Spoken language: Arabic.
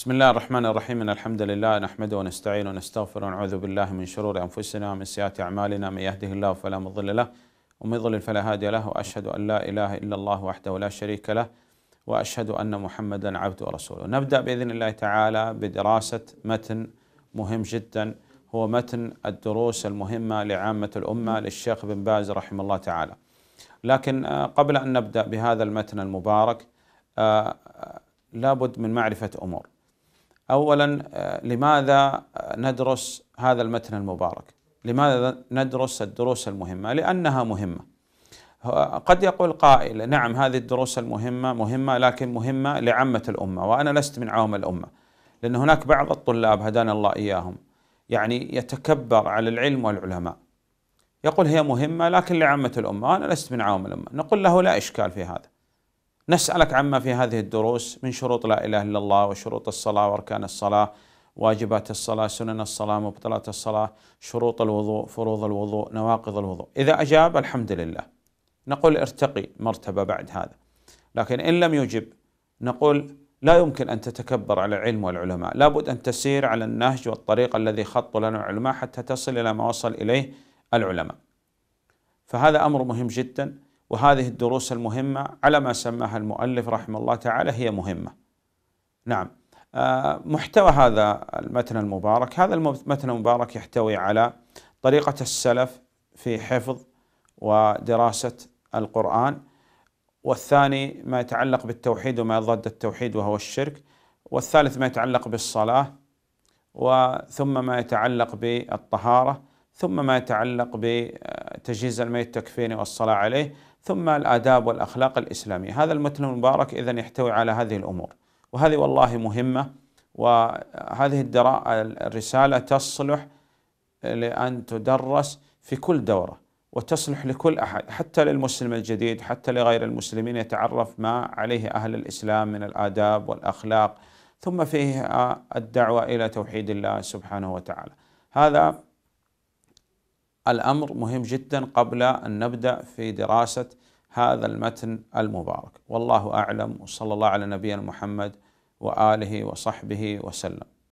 بسم الله الرحمن الرحيم إن الحمد لله نحمده ونستعين ونستغفر ونعوذ بالله من شرور أنفسنا ومن سيئات أعمالنا من يهده الله فلا مضل له ومن يضلل فلا هادي له وأشهد أن لا إله إلا الله وحده لا شريك له وأشهد أن محمدا عبده ورسوله نبدأ بإذن الله تعالى بدراسة متن مهم جدا هو متن الدروس المهمة لعامة الأمة للشيخ بن باز رحمه الله تعالى لكن قبل أن نبدأ بهذا المتن المبارك لابد من معرفة أمور اولا آه، لماذا آه، ندرس هذا المتن المبارك؟ لماذا ندرس الدروس المهمه؟ لانها مهمه. قد يقول قائل نعم هذه الدروس المهمه مهمه لكن مهمه لعامه الامه وانا لست من عوام الامه لان هناك بعض الطلاب هدانا الله اياهم يعني يتكبر على العلم والعلماء. يقول هي مهمه لكن لعامه الامه وانا لست من عوام الامه، نقول له لا اشكال في هذا. نسألك عما في هذه الدروس من شروط لا إله إلا الله وشروط الصلاة وأركان الصلاة واجبات الصلاة سنن الصلاة مبطلات الصلاة شروط الوضوء فروض الوضوء نواقض الوضوء إذا أجاب الحمد لله نقول ارتقي مرتبة بعد هذا لكن إن لم يجب نقول لا يمكن أن تتكبر على العلم والعلماء لابد أن تسير على النهج والطريق الذي خط لنا العلماء حتى تصل إلى ما وصل إليه العلماء فهذا أمر مهم جداً وهذه الدروس المهمة على ما سماها المؤلف رحمه الله تعالى هي مهمة نعم آه، محتوى هذا المتن المبارك هذا المتن المبارك يحتوي على طريقة السلف في حفظ ودراسة القرآن والثاني ما يتعلق بالتوحيد وما ضد التوحيد وهو الشرك والثالث ما يتعلق بالصلاة وثم ما يتعلق بالطهارة ثم ما يتعلق بتجهيز الميت التكفيني والصلاة عليه ثم الآداب والأخلاق الإسلامية هذا المتن المبارك إذا يحتوي على هذه الأمور وهذه والله مهمة وهذه الرسالة تصلح لأن تدرس في كل دورة وتصلح لكل أحد حتى للمسلم الجديد حتى لغير المسلمين يتعرف ما عليه أهل الإسلام من الآداب والأخلاق ثم فيه الدعوة إلى توحيد الله سبحانه وتعالى هذا الأمر مهم جدا قبل أن نبدأ في دراسة هذا المتن المبارك والله أعلم وصلى الله على نبينا محمد وآله وصحبه وسلم